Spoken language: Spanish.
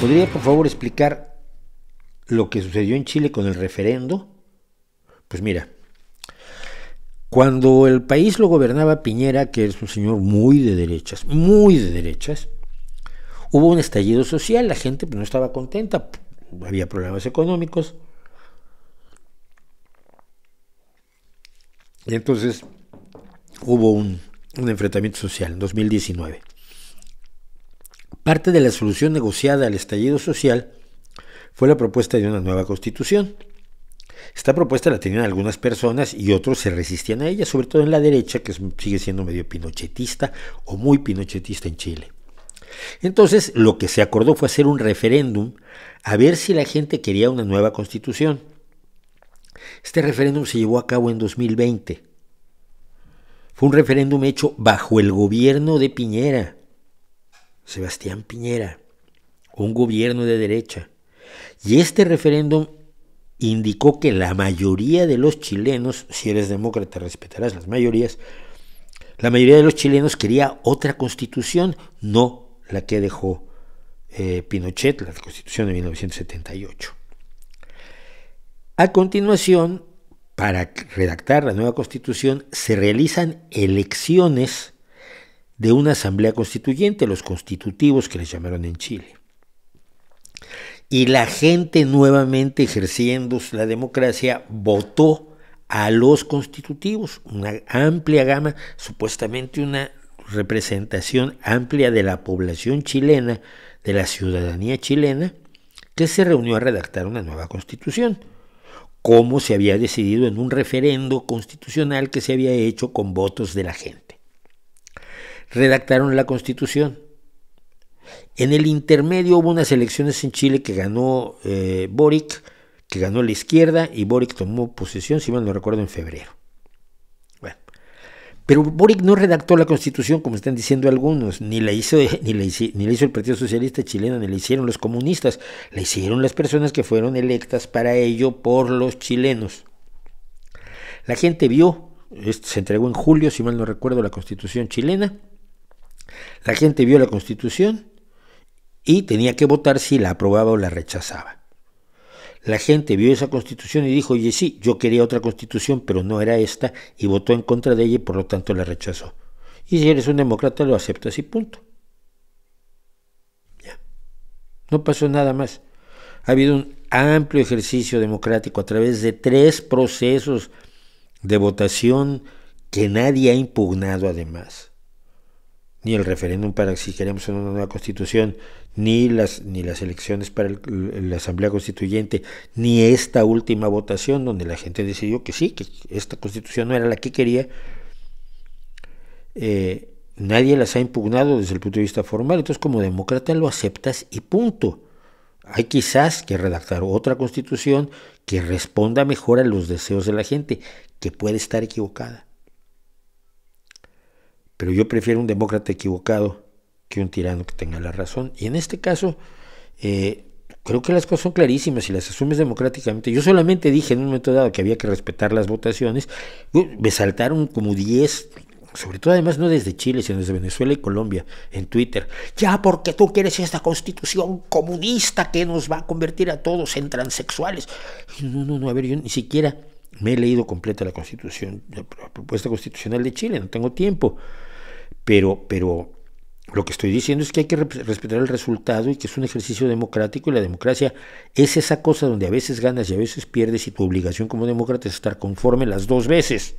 ¿Podría por favor explicar lo que sucedió en Chile con el referendo? Pues mira, cuando el país lo gobernaba Piñera, que es un señor muy de derechas, muy de derechas, hubo un estallido social, la gente pues, no estaba contenta, había problemas económicos. Y entonces hubo un, un enfrentamiento social en 2019. Parte de la solución negociada al estallido social fue la propuesta de una nueva constitución. Esta propuesta la tenían algunas personas y otros se resistían a ella, sobre todo en la derecha, que sigue siendo medio pinochetista o muy pinochetista en Chile. Entonces, lo que se acordó fue hacer un referéndum a ver si la gente quería una nueva constitución. Este referéndum se llevó a cabo en 2020. Fue un referéndum hecho bajo el gobierno de Piñera, Sebastián Piñera, un gobierno de derecha. Y este referéndum indicó que la mayoría de los chilenos, si eres demócrata respetarás las mayorías, la mayoría de los chilenos quería otra constitución, no la que dejó eh, Pinochet, la constitución de 1978. A continuación, para redactar la nueva constitución, se realizan elecciones de una asamblea constituyente, los constitutivos que les llamaron en Chile. Y la gente nuevamente ejerciendo la democracia votó a los constitutivos, una amplia gama, supuestamente una representación amplia de la población chilena, de la ciudadanía chilena, que se reunió a redactar una nueva constitución, como se había decidido en un referendo constitucional que se había hecho con votos de la gente redactaron la constitución. En el intermedio hubo unas elecciones en Chile que ganó eh, Boric, que ganó la izquierda y Boric tomó posesión, si mal no recuerdo, en febrero. Bueno, pero Boric no redactó la constitución, como están diciendo algunos, ni la, hizo, ni, el Partido Socialista Chileno, ni la hicieron los comunistas, la hicieron las personas que fueron electas para ello por los chilenos. La gente vio, se entregó en julio, si mal no recuerdo, la constitución chilena, la gente vio la constitución y tenía que votar si la aprobaba o la rechazaba. La gente vio esa constitución y dijo, oye, sí, yo quería otra constitución, pero no era esta, y votó en contra de ella y por lo tanto la rechazó. Y si eres un demócrata, lo aceptas y punto. Ya. No pasó nada más. Ha habido un amplio ejercicio democrático a través de tres procesos de votación que nadie ha impugnado además ni el referéndum para si queremos una nueva constitución, ni las, ni las elecciones para la Asamblea Constituyente, ni esta última votación donde la gente decidió que sí, que esta constitución no era la que quería, eh, nadie las ha impugnado desde el punto de vista formal. Entonces como demócrata lo aceptas y punto. Hay quizás que redactar otra constitución que responda mejor a los deseos de la gente, que puede estar equivocada. Pero yo prefiero un demócrata equivocado que un tirano que tenga la razón. Y en este caso, eh, creo que las cosas son clarísimas y las asumes democráticamente. Yo solamente dije en un momento dado que había que respetar las votaciones. Me saltaron como 10, sobre todo además no desde Chile, sino desde Venezuela y Colombia, en Twitter. Ya porque tú quieres esta constitución comunista que nos va a convertir a todos en transexuales. No, no, no, a ver, yo ni siquiera me he leído completa la constitución, la propuesta constitucional de Chile, no tengo tiempo. Pero, pero lo que estoy diciendo es que hay que respetar el resultado y que es un ejercicio democrático y la democracia es esa cosa donde a veces ganas y a veces pierdes y tu obligación como demócrata es estar conforme las dos veces.